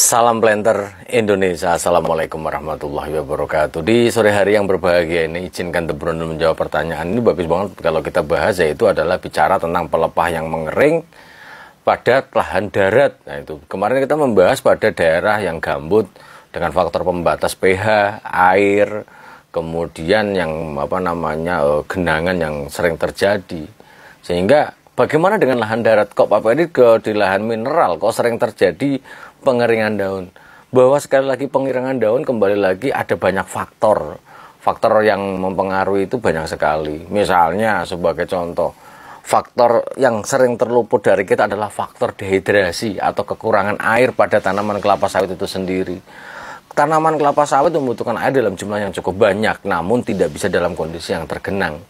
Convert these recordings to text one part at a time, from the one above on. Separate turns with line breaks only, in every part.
Salam Planter Indonesia Assalamualaikum warahmatullahi wabarakatuh Di sore hari yang berbahagia ini Izinkan The Brown menjawab pertanyaan Ini bagus banget kalau kita bahas Yaitu adalah bicara tentang pelepah yang mengering Pada lahan darat Nah itu Kemarin kita membahas pada daerah yang gambut Dengan faktor pembatas pH Air Kemudian yang apa namanya eh, Genangan yang sering terjadi Sehingga Bagaimana dengan lahan darat? Kok Pak ini ke di lahan mineral? Kok sering terjadi pengeringan daun. Bahwa sekali lagi pengeringan daun kembali lagi ada banyak faktor. Faktor yang mempengaruhi itu banyak sekali. Misalnya sebagai contoh, faktor yang sering terluput dari kita adalah faktor dehidrasi atau kekurangan air pada tanaman kelapa sawit itu sendiri. Tanaman kelapa sawit membutuhkan air dalam jumlah yang cukup banyak, namun tidak bisa dalam kondisi yang tergenang.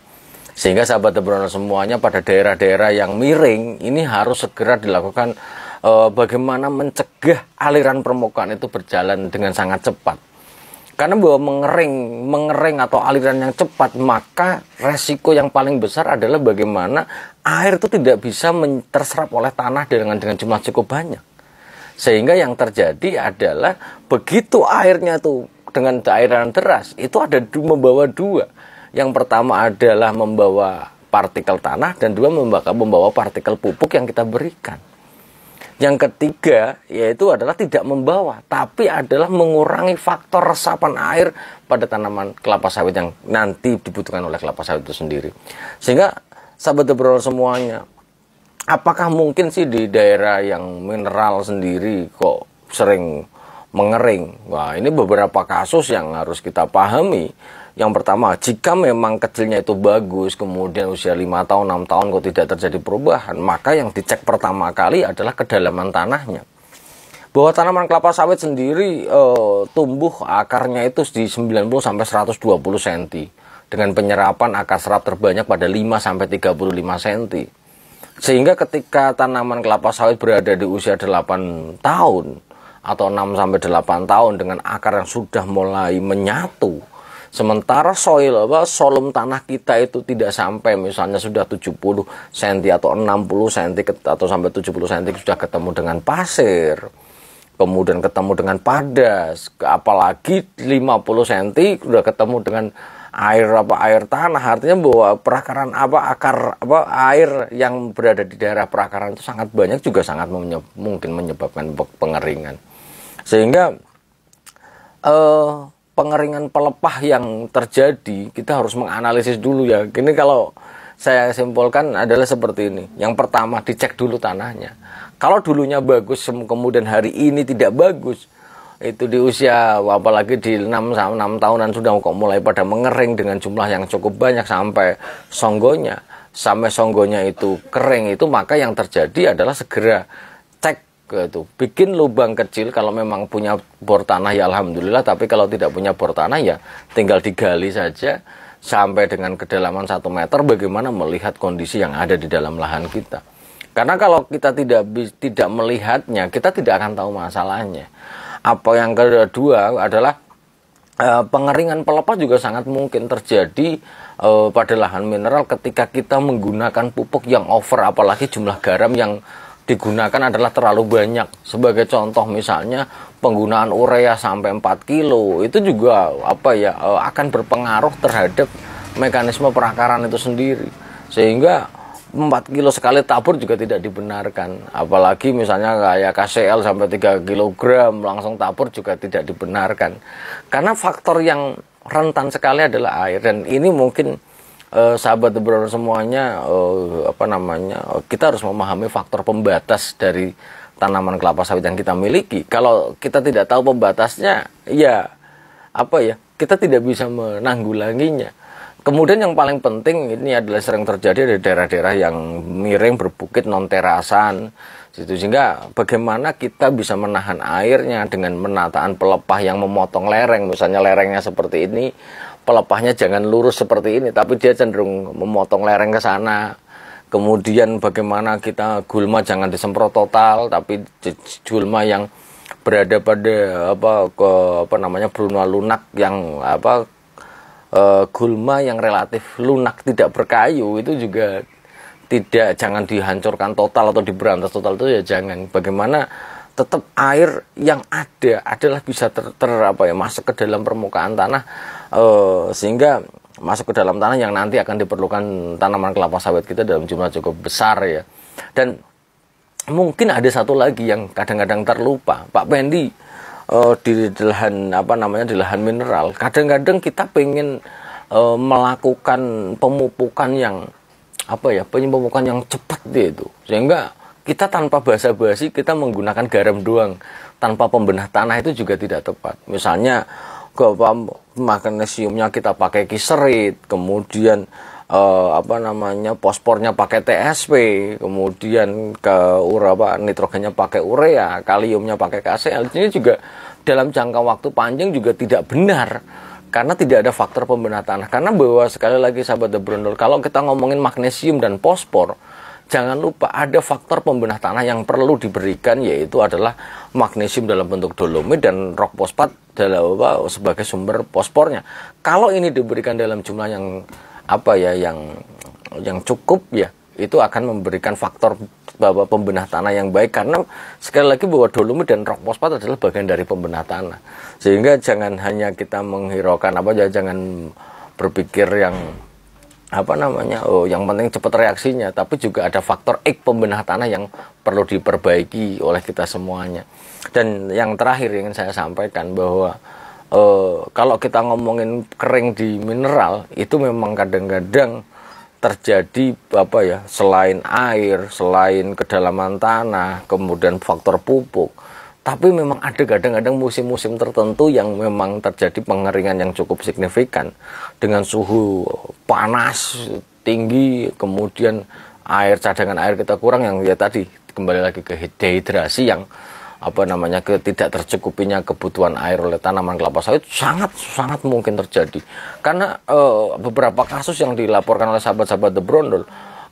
Sehingga sahabat Tebrono semuanya pada daerah-daerah yang miring ini harus segera dilakukan e, bagaimana mencegah aliran permukaan itu berjalan dengan sangat cepat. Karena bahwa mengering, mengering atau aliran yang cepat, maka resiko yang paling besar adalah bagaimana air itu tidak bisa terserap oleh tanah dengan dengan jumlah cukup banyak. Sehingga yang terjadi adalah begitu airnya itu dengan cairan deras itu ada membawa dua. Yang pertama adalah membawa partikel tanah dan dua membawa, membawa partikel pupuk yang kita berikan. Yang ketiga yaitu adalah tidak membawa, tapi adalah mengurangi faktor resapan air pada tanaman kelapa sawit yang nanti dibutuhkan oleh kelapa sawit itu sendiri. Sehingga sahabat debrol semuanya, apakah mungkin sih di daerah yang mineral sendiri kok sering mengering. Wah, ini beberapa kasus yang harus kita pahami. Yang pertama, jika memang kecilnya itu bagus, kemudian usia 5 tahun, 6 tahun kok tidak terjadi perubahan, maka yang dicek pertama kali adalah kedalaman tanahnya. Bahwa tanaman kelapa sawit sendiri e, tumbuh akarnya itu di 90 sampai 120 cm dengan penyerapan akar serap terbanyak pada 5 sampai 35 cm. Sehingga ketika tanaman kelapa sawit berada di usia 8 tahun, atau 6 sampai 8 tahun dengan akar yang sudah mulai menyatu. Sementara soil apa solum tanah kita itu tidak sampai misalnya sudah 70 cm atau 60 cm atau sampai 70 cm sudah ketemu dengan pasir. Kemudian ketemu dengan padas, apalagi 50 cm sudah ketemu dengan air apa air tanah artinya bahwa perakaran apa akar apa air yang berada di daerah perakaran itu sangat banyak juga sangat menyebab, mungkin menyebabkan pengeringan. Sehingga eh, pengeringan pelepah yang terjadi kita harus menganalisis dulu ya. Ini kalau saya simpulkan adalah seperti ini. Yang pertama dicek dulu tanahnya. Kalau dulunya bagus kemudian hari ini tidak bagus, itu di usia apalagi di 6 6 tahunan sudah kok mulai pada mengering dengan jumlah yang cukup banyak sampai songgonya sampai songgonya itu kering itu maka yang terjadi adalah segera itu bikin lubang kecil kalau memang punya bor tanah ya alhamdulillah tapi kalau tidak punya bor tanah ya tinggal digali saja sampai dengan kedalaman satu meter bagaimana melihat kondisi yang ada di dalam lahan kita karena kalau kita tidak tidak melihatnya kita tidak akan tahu masalahnya apa yang kedua adalah eh, pengeringan pelepah juga sangat mungkin terjadi eh, pada lahan mineral ketika kita menggunakan pupuk yang over apalagi jumlah garam yang digunakan adalah terlalu banyak. Sebagai contoh misalnya penggunaan urea sampai 4 kilo itu juga apa ya eh, akan berpengaruh terhadap mekanisme perakaran itu sendiri. Sehingga 4 kilo sekali tabur juga tidak dibenarkan. Apalagi misalnya kayak KCL sampai 3 kilogram langsung tabur juga tidak dibenarkan. Karena faktor yang rentan sekali adalah air dan ini mungkin eh, sahabat The semuanya eh, apa namanya eh, kita harus memahami faktor pembatas dari tanaman kelapa sawit yang kita miliki. Kalau kita tidak tahu pembatasnya, ya apa ya? Kita tidak bisa menanggulanginya. Kemudian yang paling penting ini adalah sering terjadi di daerah-daerah yang miring berbukit non terasan situ sehingga bagaimana kita bisa menahan airnya dengan menataan pelepah yang memotong lereng misalnya lerengnya seperti ini pelepahnya jangan lurus seperti ini tapi dia cenderung memotong lereng ke sana kemudian bagaimana kita gulma jangan disemprot total tapi gulma yang berada pada apa ke apa namanya bruna lunak yang apa e, gulma yang relatif lunak tidak berkayu itu juga tidak jangan dihancurkan total atau diberantas total itu ya jangan bagaimana tetap air yang ada adalah bisa ter, ter apa ya masuk ke dalam permukaan tanah e, sehingga masuk ke dalam tanah yang nanti akan diperlukan tanaman kelapa sawit kita dalam jumlah cukup besar ya dan mungkin ada satu lagi yang kadang-kadang terlupa Pak Pendi e, di lahan apa namanya di lahan mineral kadang-kadang kita pengen e, melakukan pemupukan yang apa ya pemupukan yang cepat dia itu sehingga kita tanpa basa basi kita menggunakan garam doang tanpa pembenah tanah itu juga tidak tepat misalnya ke magnesiumnya kita pakai kiserit kemudian eh, apa namanya pospornya pakai TSP kemudian ke ura nitrogennya pakai urea kaliumnya pakai KCl ini juga dalam jangka waktu panjang juga tidak benar karena tidak ada faktor pembenah tanah karena bahwa sekali lagi sahabat The Brondol kalau kita ngomongin magnesium dan pospor jangan lupa ada faktor pembenah tanah yang perlu diberikan yaitu adalah magnesium dalam bentuk dolomit dan rock fosfat dalam apa sebagai sumber fosfornya. Kalau ini diberikan dalam jumlah yang apa ya yang yang cukup ya itu akan memberikan faktor bahwa pembenah tanah yang baik karena sekali lagi bahwa dolomit dan rock fosfat adalah bagian dari pembenah tanah. Sehingga jangan hanya kita menghiraukan apa ya jangan berpikir yang apa namanya oh yang penting cepat reaksinya tapi juga ada faktor ek pembenah tanah yang perlu diperbaiki oleh kita semuanya dan yang terakhir ingin saya sampaikan bahwa eh, kalau kita ngomongin kering di mineral itu memang kadang-kadang terjadi apa ya selain air selain kedalaman tanah kemudian faktor pupuk tapi memang ada kadang-kadang musim-musim tertentu yang memang terjadi pengeringan yang cukup signifikan dengan suhu panas tinggi kemudian air cadangan air kita kurang yang ya tadi kembali lagi ke dehidrasi yang apa namanya ke tidak tercukupinya kebutuhan air oleh tanaman kelapa sawit sangat sangat mungkin terjadi karena e, beberapa kasus yang dilaporkan oleh sahabat-sahabat The Brondol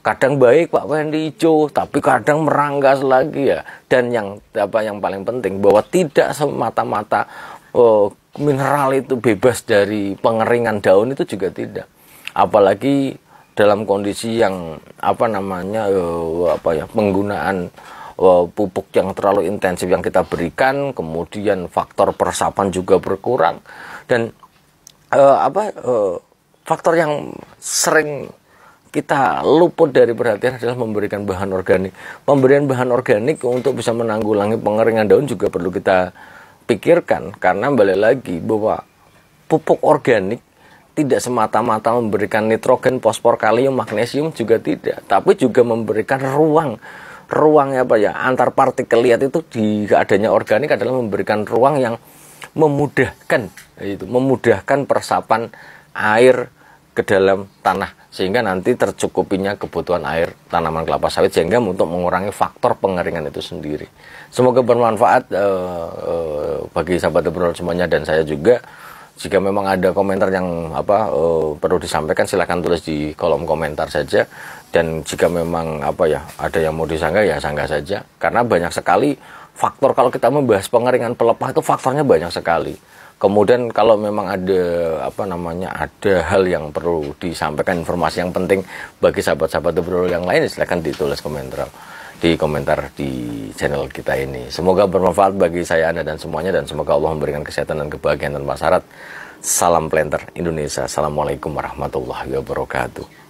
kadang baik Pak Wendy Ijo tapi kadang meranggas lagi ya dan yang apa yang paling penting bahwa tidak semata-mata oh, mineral itu bebas dari pengeringan daun itu juga tidak apalagi dalam kondisi yang apa namanya oh, apa ya penggunaan oh, pupuk yang terlalu intensif yang kita berikan kemudian faktor persapan juga berkurang dan eh, apa eh, faktor yang sering kita luput dari perhatian adalah memberikan bahan organik. Pemberian bahan organik untuk bisa menanggulangi pengeringan daun juga perlu kita pikirkan karena balik lagi bahwa pupuk organik tidak semata-mata memberikan nitrogen, fosfor, kalium, magnesium juga tidak, tapi juga memberikan ruang ruang apa ya antar partikel liat itu di adanya organik adalah memberikan ruang yang memudahkan itu memudahkan persapan air ke dalam tanah sehingga nanti tercukupinya kebutuhan air tanaman kelapa sawit sehingga untuk mengurangi faktor pengeringan itu sendiri. Semoga bermanfaat uh, uh, bagi sahabat Ebron semuanya dan saya juga. Jika memang ada komentar yang apa uh, perlu disampaikan silahkan tulis di kolom komentar saja dan jika memang apa ya ada yang mau disanggah ya sanggah saja karena banyak sekali faktor kalau kita membahas pengeringan pelepah itu faktornya banyak sekali Kemudian kalau memang ada apa namanya ada hal yang perlu disampaikan informasi yang penting bagi sahabat-sahabat Debrol yang lain silahkan ditulis komentar di komentar di channel kita ini. Semoga bermanfaat bagi saya Anda dan semuanya dan semoga Allah memberikan kesehatan dan kebahagiaan tanpa syarat. Salam planter Indonesia. Assalamualaikum warahmatullahi wabarakatuh.